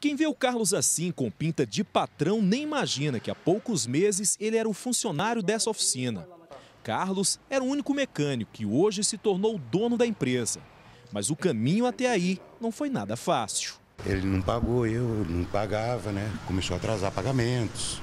Quem vê o Carlos assim, com pinta de patrão, nem imagina que há poucos meses ele era um funcionário dessa oficina. Carlos era o único mecânico que hoje se tornou o dono da empresa. Mas o caminho até aí não foi nada fácil. Ele não pagou, eu não pagava, né? Começou a atrasar pagamentos.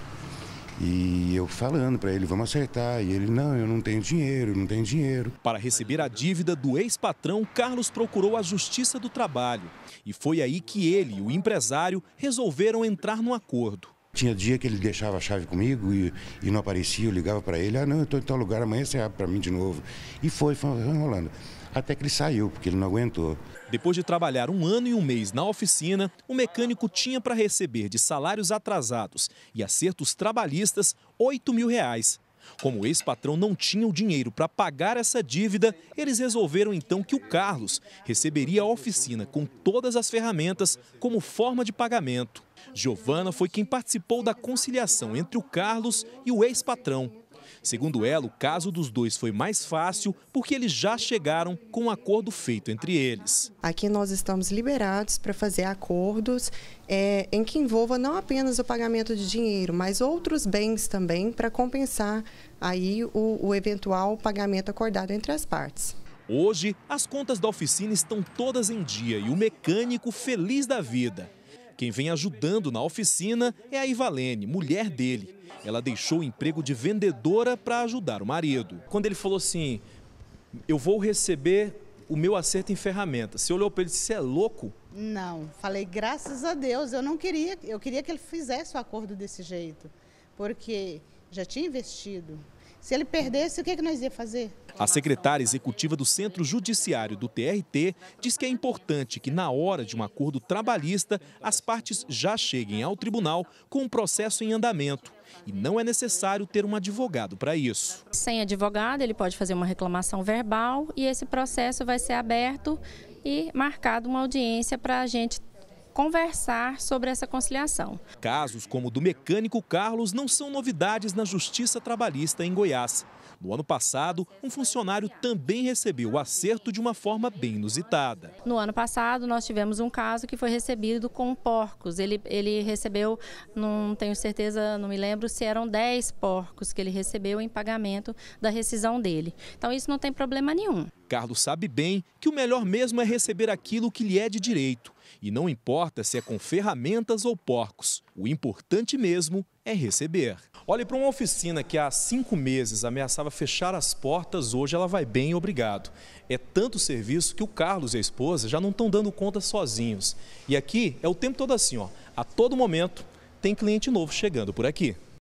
E eu falando para ele, vamos acertar. E ele, não, eu não tenho dinheiro, não tenho dinheiro. Para receber a dívida do ex-patrão, Carlos procurou a Justiça do Trabalho. E foi aí que ele e o empresário resolveram entrar num acordo. Tinha dia que ele deixava a chave comigo e, e não aparecia, eu ligava para ele, ah, não, eu estou em tal lugar, amanhã você abre para mim de novo. E foi, foi enrolando até que ele saiu, porque ele não aguentou. Depois de trabalhar um ano e um mês na oficina, o mecânico tinha para receber de salários atrasados e acertos trabalhistas 8 mil reais. Como o ex-patrão não tinha o dinheiro para pagar essa dívida, eles resolveram então que o Carlos receberia a oficina com todas as ferramentas como forma de pagamento. Giovana foi quem participou da conciliação entre o Carlos e o ex-patrão. Segundo ela, o caso dos dois foi mais fácil porque eles já chegaram com um acordo feito entre eles. Aqui nós estamos liberados para fazer acordos é, em que envolva não apenas o pagamento de dinheiro, mas outros bens também para compensar aí o, o eventual pagamento acordado entre as partes. Hoje, as contas da oficina estão todas em dia e o mecânico feliz da vida. Quem vem ajudando na oficina é a Ivalene, mulher dele. Ela deixou o emprego de vendedora para ajudar o marido. Quando ele falou assim, eu vou receber o meu acerto em ferramentas. Você olhou para ele e disse, você é louco? Não, falei, graças a Deus, eu não queria, eu queria que ele fizesse o acordo desse jeito, porque já tinha investido, se ele perdesse, o que, é que nós ia fazer? A secretária executiva do Centro Judiciário do TRT diz que é importante que, na hora de um acordo trabalhista, as partes já cheguem ao tribunal com um processo em andamento. E não é necessário ter um advogado para isso. Sem advogado, ele pode fazer uma reclamação verbal e esse processo vai ser aberto e marcado uma audiência para a gente conversar sobre essa conciliação. Casos como o do mecânico Carlos não são novidades na Justiça Trabalhista em Goiás. No ano passado, um funcionário também recebeu o acerto de uma forma bem inusitada. No ano passado, nós tivemos um caso que foi recebido com porcos. Ele, ele recebeu, não tenho certeza, não me lembro se eram 10 porcos que ele recebeu em pagamento da rescisão dele. Então, isso não tem problema nenhum. Carlos sabe bem que o melhor mesmo é receber aquilo que lhe é de direito. E não importa se é com ferramentas ou porcos, o importante mesmo é receber. Olhe para uma oficina que há cinco meses ameaçava fechar as portas, hoje ela vai bem, obrigado. É tanto serviço que o Carlos e a esposa já não estão dando conta sozinhos. E aqui é o tempo todo assim, ó. A todo momento tem cliente novo chegando por aqui.